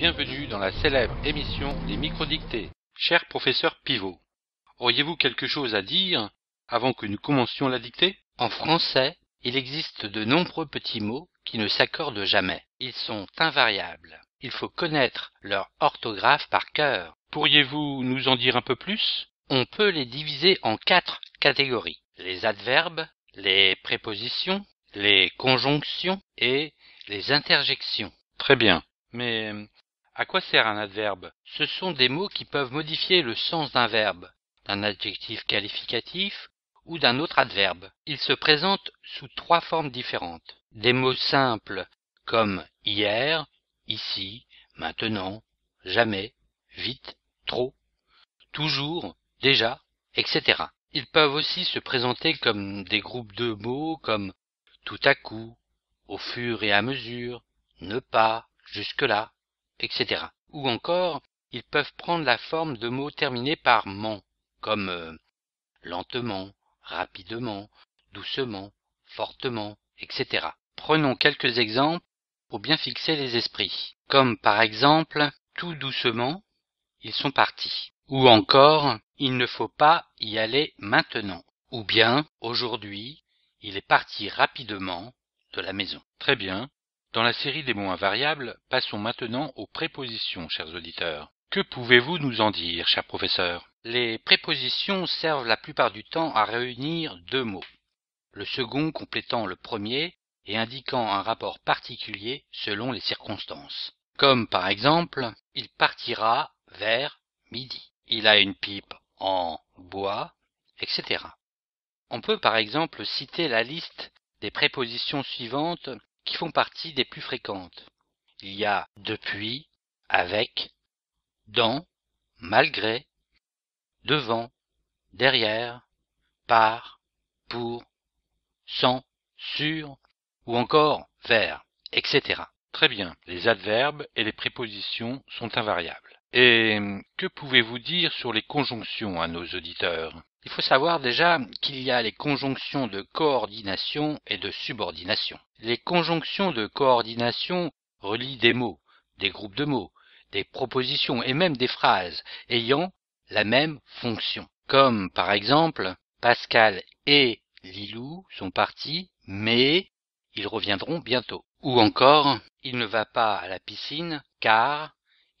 bienvenue dans la célèbre émission des microdictées. Cher professeur Pivot, auriez-vous quelque chose à dire avant que nous commencions la dictée En français, il existe de nombreux petits mots qui ne s'accordent jamais. Ils sont invariables. Il faut connaître leur orthographe par cœur. Pourriez-vous nous en dire un peu plus On peut les diviser en quatre catégories. Les adverbes, les prépositions, les conjonctions et les interjections. Très bien. Mais euh, à quoi sert un adverbe Ce sont des mots qui peuvent modifier le sens d'un verbe, d'un adjectif qualificatif ou d'un autre adverbe. Ils se présentent sous trois formes différentes. Des mots simples comme hier, ici, maintenant, jamais, vite, trop, toujours, déjà, etc. Ils peuvent aussi se présenter comme des groupes de mots comme tout à coup, au fur et à mesure, ne pas, jusque-là, etc. Ou encore, ils peuvent prendre la forme de mots terminés par ment, comme euh, lentement, rapidement, doucement, fortement, etc. Prenons quelques exemples pour bien fixer les esprits, comme par exemple tout doucement, ils sont partis, ou encore il ne faut pas y aller maintenant, ou bien aujourd'hui, il est parti rapidement de la maison. Très bien, dans la série des mots invariables, passons maintenant aux prépositions, chers auditeurs. Que pouvez-vous nous en dire, cher professeur Les prépositions servent la plupart du temps à réunir deux mots, le second complétant le premier et indiquant un rapport particulier selon les circonstances. Comme par exemple, il partira vers midi. Il a une pipe en bois, etc. On peut par exemple citer la liste des prépositions suivantes qui font partie des plus fréquentes. Il y a depuis, avec, dans, malgré, devant, derrière, par, pour, sans, sur, ou encore vers, etc. Très bien, les adverbes et les prépositions sont invariables. Et euh, que pouvez-vous dire sur les conjonctions à nos auditeurs Il faut savoir déjà qu'il y a les conjonctions de coordination et de subordination. Les conjonctions de coordination relient des mots, des groupes de mots, des propositions et même des phrases ayant la même fonction. Comme par exemple Pascal et Lilou sont partis, mais ils reviendront bientôt. Ou encore, il ne va pas à la piscine car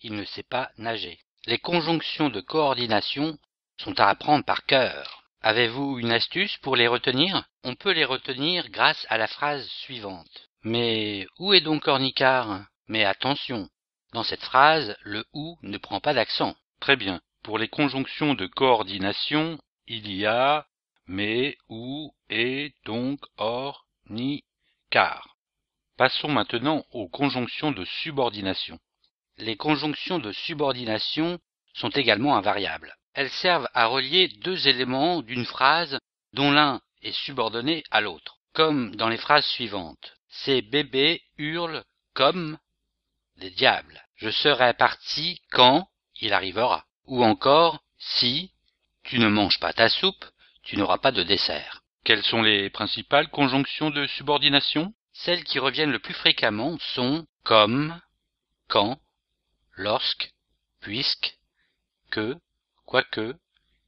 il ne sait pas nager. Les conjonctions de coordination sont à apprendre par cœur. Avez-vous une astuce pour les retenir On peut les retenir grâce à la phrase suivante. Mais où est donc Ornicar Mais attention, dans cette phrase, le ou ne prend pas d'accent. Très bien. Pour les conjonctions de coordination, il y a mais, ou, est donc, or, ni, car. Passons maintenant aux conjonctions de subordination. Les conjonctions de subordination sont également invariables. Elles servent à relier deux éléments d'une phrase dont l'un est subordonné à l'autre, comme dans les phrases suivantes. Ces bébés hurlent comme des diables. Je serai parti quand il arrivera. Ou encore, si tu ne manges pas ta soupe, tu n'auras pas de dessert. Quelles sont les principales conjonctions de subordination Celles qui reviennent le plus fréquemment sont comme, quand, lorsque, puisque, que, quoique,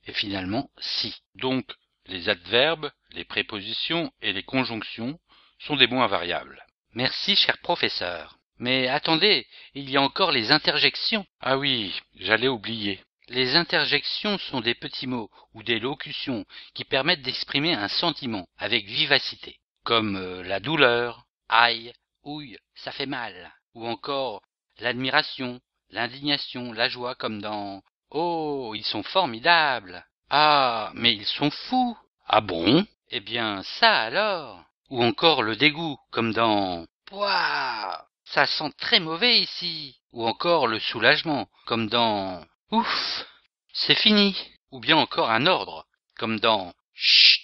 et finalement si. Donc, les adverbes, les prépositions et les conjonctions sont des mots invariables. Merci, cher professeur. Mais attendez, il y a encore les interjections. Ah oui, j'allais oublier. Les interjections sont des petits mots ou des locutions qui permettent d'exprimer un sentiment avec vivacité, comme euh, la douleur, aïe, ouille, ça fait mal, ou encore l'admiration, l'indignation, la joie comme dans Oh, ils sont formidables Ah, mais ils sont fous Ah bon Eh bien, ça alors Ou encore le dégoût, comme dans Pouah Ça sent très mauvais ici Ou encore le soulagement, comme dans Ouf C'est fini Ou bien encore un ordre, comme dans Chut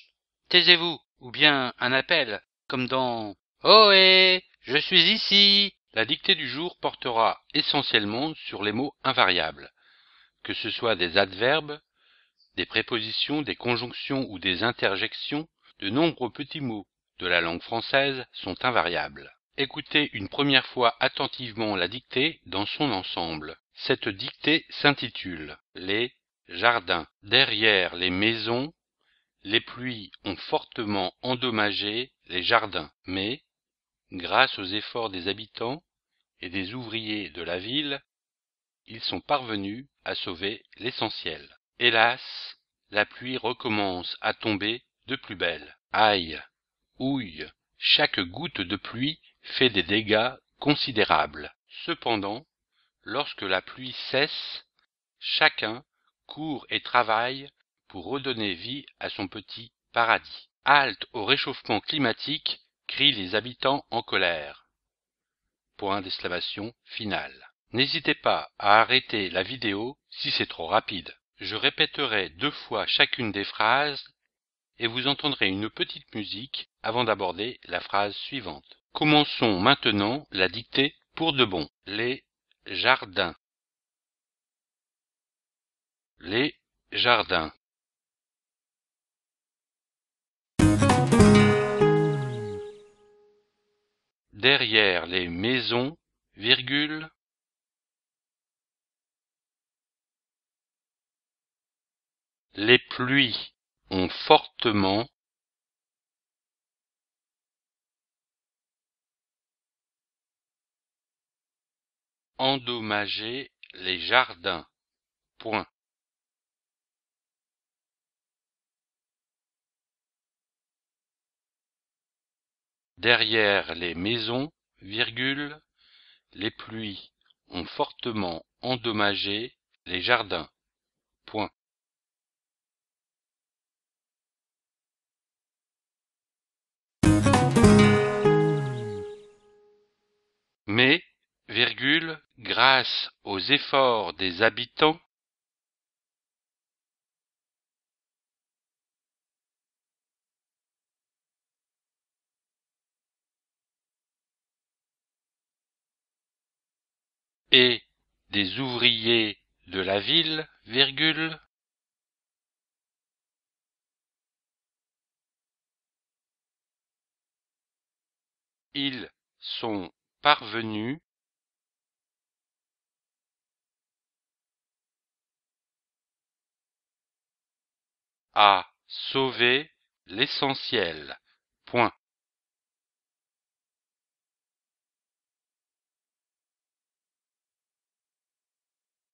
Taisez-vous Ou bien un appel, comme dans Ohé oh Je suis ici la dictée du jour portera essentiellement sur les mots invariables, que ce soit des adverbes, des prépositions, des conjonctions ou des interjections, de nombreux petits mots de la langue française sont invariables. Écoutez une première fois attentivement la dictée dans son ensemble. Cette dictée s'intitule Les jardins. Derrière les maisons, les pluies ont fortement endommagé les jardins, mais Grâce aux efforts des habitants et des ouvriers de la ville, ils sont parvenus à sauver l'essentiel. Hélas, la pluie recommence à tomber de plus belle. Aïe, ouille, chaque goutte de pluie fait des dégâts considérables. Cependant, lorsque la pluie cesse, chacun court et travaille pour redonner vie à son petit paradis. Halte au réchauffement climatique crient les habitants en colère. Point d'exclamation final. N'hésitez pas à arrêter la vidéo si c'est trop rapide. Je répéterai deux fois chacune des phrases et vous entendrez une petite musique avant d'aborder la phrase suivante. Commençons maintenant la dictée pour de bon. Les jardins. Les jardins. derrière les maisons, virgule, les pluies ont fortement endommagé les jardins. Derrière les maisons, virgule, les pluies ont fortement endommagé les jardins. Point. Mais, virgule, grâce aux efforts des habitants, et des ouvriers de la ville, ils sont parvenus à sauver l'essentiel.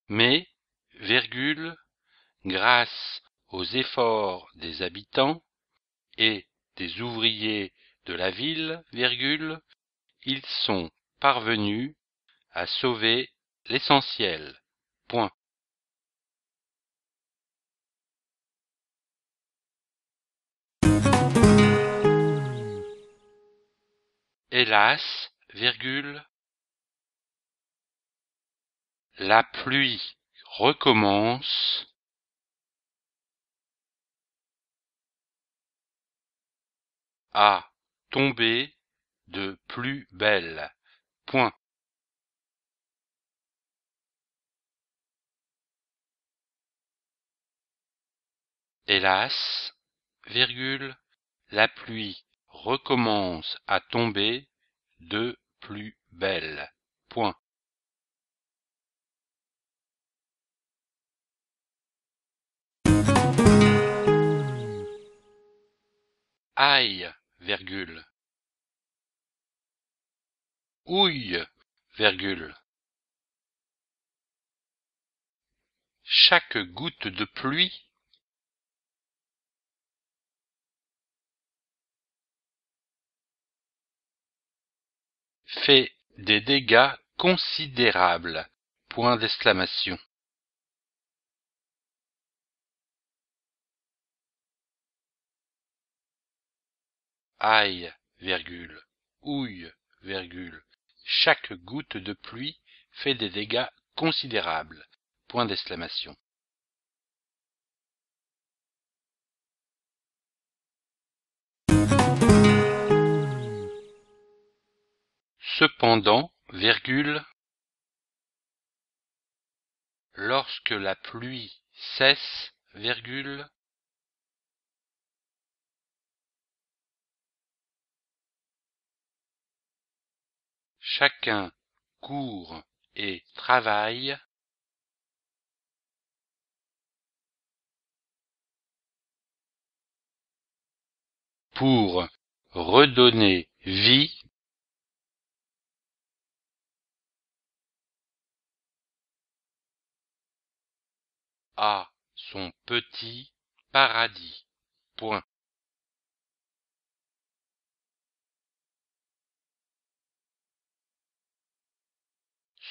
mais virgule, grâce aux efforts des habitants et des ouvriers de la ville ils sont parvenus à sauver l'essentiel hélas la pluie recommence. à tomber de plus belle. Point. Hélas, virgule, la pluie recommence à tomber de plus belle. Point. Aïe, virgule. Ouille, Chaque goutte de pluie fait des dégâts considérables. Point d'exclamation. aille houille chaque goutte de pluie fait des dégâts considérables Point d'exclamation. cependant lorsque la pluie cesse chacun court et travaille pour redonner vie à son petit paradis.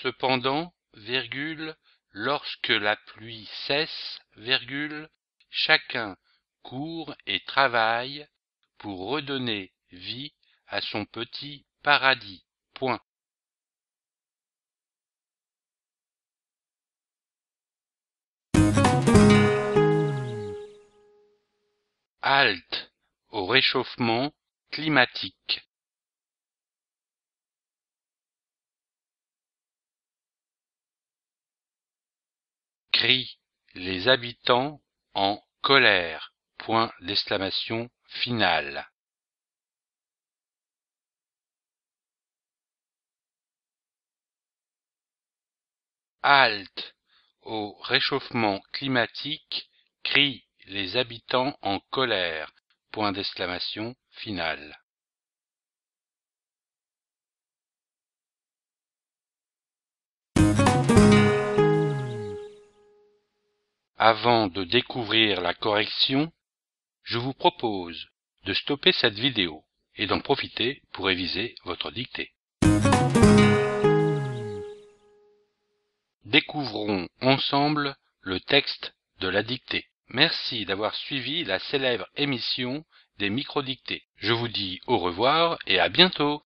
Cependant, lorsque la pluie cesse, chacun court et travaille pour redonner vie à son petit paradis. Halte au réchauffement climatique. crie les habitants en colère point d'exclamation finale halte au réchauffement climatique Crie les habitants en colère point d'exclamation finale Avant de découvrir la correction, je vous propose de stopper cette vidéo et d'en profiter pour réviser votre dictée. Découvrons ensemble le texte de la dictée. Merci d'avoir suivi la célèbre émission des micro-dictées. Je vous dis au revoir et à bientôt.